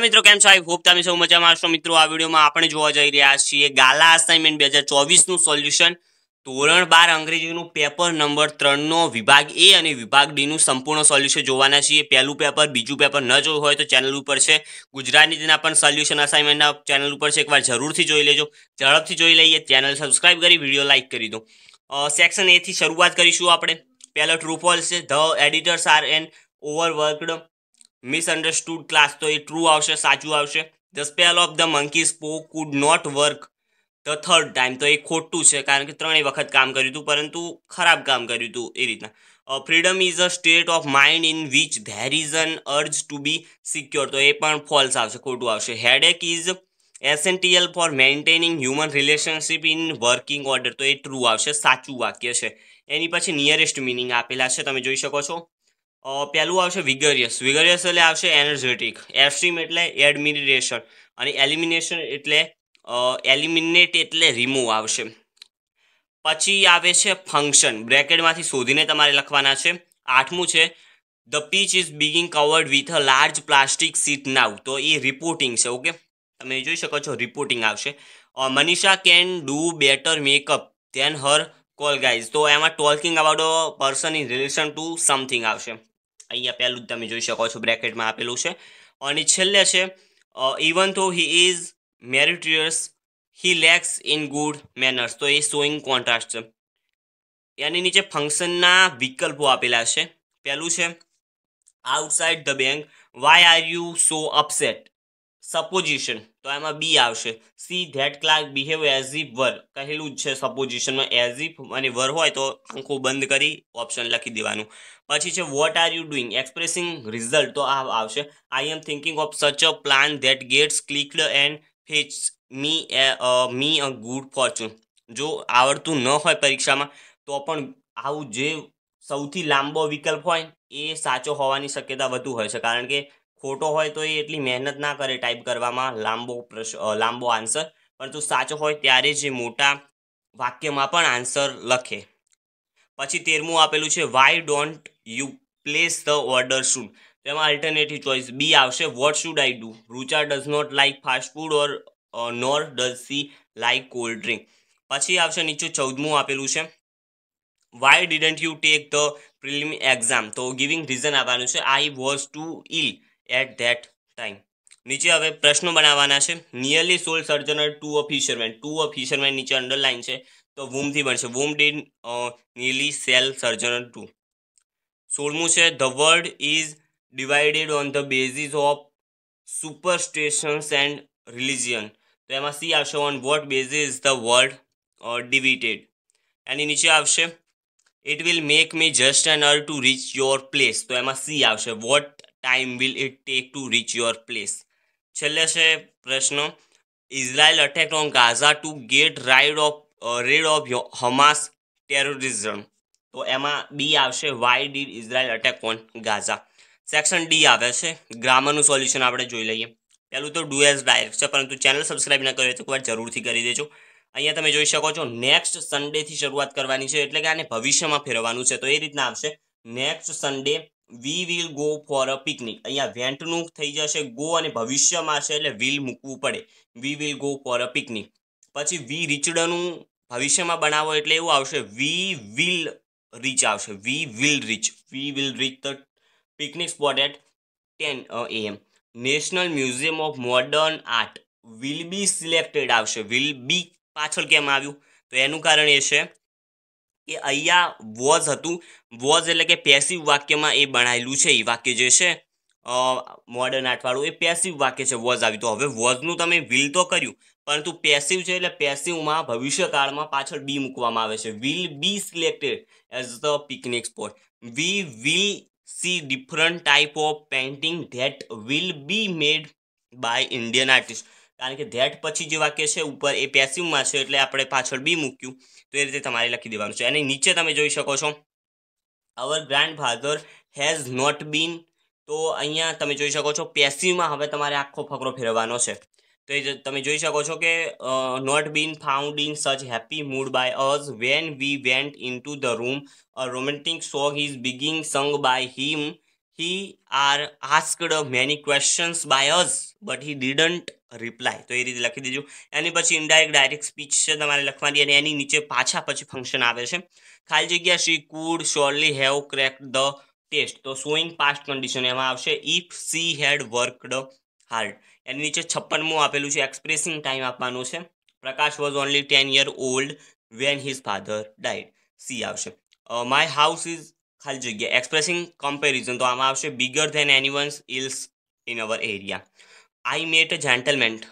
મિત્રો કેમ છો આઈ હોપ તમે સૌ મજામાં હશો મિત્રો આ વિડીયોમાં આપણે જોવા જઈ રહ્યા છીએ ગાલા અસાઇનમેન્ટ બે હજાર ચોવીસનું સોલ્યુશન ધોરણ બાર અંગ્રેજીનું પેપર નંબર ત્રણનો વિભાગ એ અને વિભાગ ડીનું સંપૂર્ણ સોલ્યુશન જોવાના છીએ પહેલું પેપર બીજું પેપર ન જોયું હોય તો ચેનલ ઉપર છે તેના પણ સોલ્યુશન અસાઇનમેન્ટના ચેનલ ઉપર છે એકવાર જરૂરથી જોઈ લેજો ઝડપથી જોઈ લઈએ ચેનલ સબસ્ક્રાઈબ કરી વિડીયો લાઇક કરી દો સેક્શન એથી શરૂઆત કરીશું આપણે પહેલો ટ્રુ ફોલ્સ છે the editors are an overworked misunderstood class તો એ ટ્રુ આવશે સાચું આવશે the spell of the monkey spoke could not work the third time તો એ ખોટું છે કારણ કે ત્રણેય વખત કામ કર્યું હતું પરંતુ ખરાબ કામ કર્યું હતું એ રીતના freedom is a state of mind in which there is an urge to be secure તો એ પણ ફોલ્સ આવશે ખોટું આવશે headache is essential for maintaining human relationship in working order તો એ ટ્રુ આવશે સાચું વાક્ય છે એની પછી નિયરેસ્ટ મિનિંગ આપેલા છે તમે જોઈ શકો છો પહેલું આવશે વિગરિયસ વિગરિયસ એટલે આવશે એનર્જેટિક એસ્ટ્રીમ એટલે એડમિનિરેશન અને એલિમિનેશન એટલે એલિમિનેટ એટલે રિમૂવ આવશે પછી આવે છે ફંક્શન બ્રેકેટમાંથી શોધીને તમારે લખવાના છે આઠમું છે the pitch is being covered with a large plastic sheet now તો એ રિપોર્ટિંગ છે ઓકે તમે જોઈ શકો છો રિપોર્ટિંગ આવશે Manisha can do better makeup than her colleagues તો એમાં talking about a person in relation to something આવશે અહીંયા પહેલું જ તમે જોઈ શકો છો બ્રેકેટમાં આપેલું છે અને છેલ્લે છે ઇવન તો he is meritorious he lacks in good manners તો એ શોઈંગ કોન્ટ્રાસ્ટ છે એની નીચે ફંક્શનના વિકલ્પો આપેલા છે પહેલું છે outside the bank why are you so upset supposition તો એમાં બી આવશે see that clerk behave as if were કહેલું જ છે સપોઝિશનમાં એઝ ઇફ અને વર હોય તો આંખો બંધ કરી ઓપ્શન લખી દેવાનું પછી છે what are you doing expressing result તો આ આવશે I am thinking of such a plan that gets clicked and fetch me me a good fortune જો આવડતું ન હોય પરીક્ષામાં તો પણ આવું જે સૌથી લાંબો વિકલ્પ હોય એ સાચો હોવાની શક્યતા વધુ હોય છે કારણ કે ખોટો હોય તો એ એટલી મહેનત ના કરે ટાઈપ કરવામાં લાંબો લાંબો આન્સર પરંતુ સાચો હોય ત્યારે જે મોટા વાક્યમાં પણ આન્સર લખે પછી તેરમું આપેલું છે why don't you place the order should એમાં અલ્ટરનેટિવ ચોઇસ બી આવશે what should I do Rucha does not like fast food or nor does she like cold drink પછી આવશે નીચું ચૌદમું આપેલું છે why didn't you take the prelim exam તો giving reason આપવાનું છે I was too ill at that time નીચે હવે પ્રશ્નો બનાવવાના છે nearly soul surgeon two of fisherman to a fisherman નીચે અંડરલાઇન છે તો વૂમથી બનશે whom did nearly sell surgeon to સોળમું છે the world is divided on the basis of superstitions and religion તો એમાં સી આવશે on what basis the world divided એની નીચે આવશે it will make me just an hour to reach your place તો એમાં સી આવશે what time will it take to reach your place છેલ્લે છે પ્રશ્ન Israel attack on Gaza to get rid of rid of Hamas terrorism તો એમાં B આવશે why did Israel attack on Gaza section D આવે છે ગ્રામરનું solution આપણે જોઈ લઈએ પહેલું તો ડુ એઝ ડાયરેક્ટ છે પરંતુ ચેનલ સબસ્ક્રાઈબ ના કરી તો એકવાર જરૂરથી કરી દેજો અહીંયા તમે જોઈ શકો છો નેક્સ્ટ સન્ડેથી શરૂઆત કરવાની છે એટલે કે આને ભવિષ્યમાં ફેરવવાનું છે તો એ રીતના આવશે next Sunday we will go for a picnic અહીંયા વેન્ટનું થઈ જશે ગો અને ભવિષ્યમાં છે એટલે વિલ મૂકવું પડે we will go for a picnic પછી વી રીચડનું ભવિષ્યમાં બનાવો એટલે એવું આવશે વી વિલ રીચ આવશે we will reach we will reach the picnic spot at ten AM National Museum of Modern Art will be selected આવશે વિલ બી પાછળ કેમ આવ્યું તો એનું કારણ એ છે એ અહીંયા વોઝ હતું વોઝ એટલે કે પેસિવ વાક્યમાં એ બનાવેલું છે એ વાક્ય જે છે મોડર્ન આઠવાળું એ પેસિવ વાક્ય છે વોઝ આવ્યું તો હવે વોઝનું તમે વિલ તો કર્યું પરંતુ પેસિવ છે એટલે પેસિવમાં ભવિષ્યકાળમાં પાછળ બી મૂકવામાં આવે છે will be selected as the picnic spot we will see different type of painting that will be made by Indian artist કારણ કે ધેટ પછી જે વાક્ય છે ઉપર એ પેસિવમાં છે એટલે આપણે પાછળ બી મૂક્યું તો એ રીતે તમારે લખી દેવાનું છે અને નીચે તમે જોઈ શકો છો our grandfather has not been તો અહીંયા તમે જોઈ શકો છો પેસિવમાં હવે તમારે આખો ફકરો ફેરવવાનો છે તો એ તમે જોઈ શકો છો કે not been found in such happy mood by us when we went into the room a romantic song is being sung by him he are asked many questions by us but he didn't reply તો એ રીતે લખી દેજો એની પછી indirect direct speech છે તમારે લખવાની અને એની નીચે પાછા પછી ફંક્શન આવે છે ખાલી જગ્યા she could surely have crack the test તો શોઈંગ પાસ્ટ કન્ડિશન એમાં આવશે if she had worked hard એની નીચે છપ્પનમું આપેલું છે એક્સપ્રેસિંગ ટાઈમ આપવાનો છે Prakash was only ten year old when his father died C આવશે માય હાઉસ ઇઝ ખાલી જગ્યા એક્સપ્રેસિંગ કમ્પેરિઝન તો આમાં આવશે bigger than anyone's else in our area I met gentleman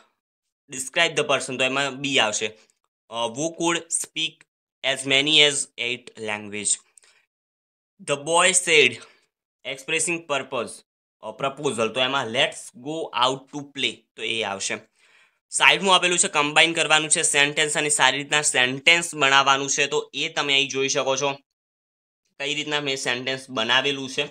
describe the person તો એમાં બી આવશે વુ could speak as many as eight language the boy said expressing purpose proposal તો એમાં let's go out to play તો એ આવશે સાઈડમાં આપેલું છે કમ્બાઈન કરવાનું છે સેન્ટેન્સ અને સારી રીતના સેન્ટેન્સ બનાવવાનું છે તો એ તમે અહીં જોઈ શકો છો કઈ રીતના મેં સેન્ટેન્સ બનાવેલું છે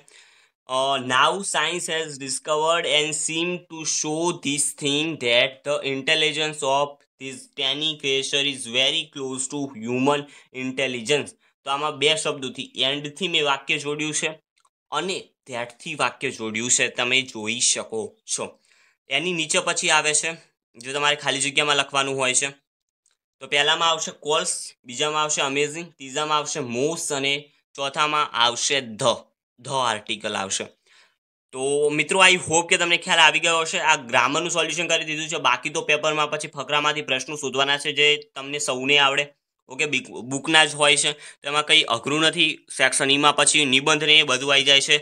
uh, now science has discovered and seem to show this thing that the intelligence of this tiny creature is very close to human intelligence તો આમાં બે શબ્દોથી એન્ડથી મેં વાક્ય જોડ્યું છે અને ધેટથી વાક્ય જોડ્યું છે તમે જોઈ શકો છો એની નીચે પછી આવે છે જો તમારે ખાલી જગ્યામાં લખવાનું હોય છે તો પહેલામાં આવશે કોલ્સ બીજામાં આવશે અમેઝિંગ ત્રીજામાં આવશે મોસ અને ચોથામાં આવશે ધ ધ આર્ટિકલ આવશે તો મિત્રો આઈ હોપ કે તમને ખ્યાલ આવી ગયો હશે આ ગ્રામરનું સોલ્યુશન કરી દીધું છે બાકી તો પેપરમાં પછી ફકરામાંથી પ્રશ્નો શોધવાના છે જે તમને સૌને આવડે ઓકે બુકના જ હોય છે તેમાં કંઈ અઘરું નથી સેક્શન ઈમાં e પછી નિબંધ ને એ બધું આવી જાય છે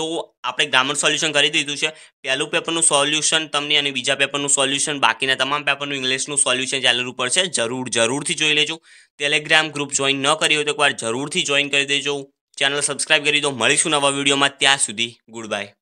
તો આપણે ગ્રામર સોલ્યુશન કરી દીધું છે પહેલું પેપરનું સોલ્યુશન તમને અને બીજા પેપરનું સોલ્યુશન બાકીના તમામ પેપરનું ઇંગ્લિશનું સોલ્યુશન ચેનલ ઉપર છે જરૂર જરૂરથી જોઈ લેજો ટેલિગ્રામ ગ્રુપ જોઈન ન કરી હોય તો એકવાર જરૂરથી જોઈન કરી દેજો ચેનલ સબસ્ક્રાઈબ કરી દો મળીશું નવા વિડીયોમાં ત્યાં સુધી ગુડ બાય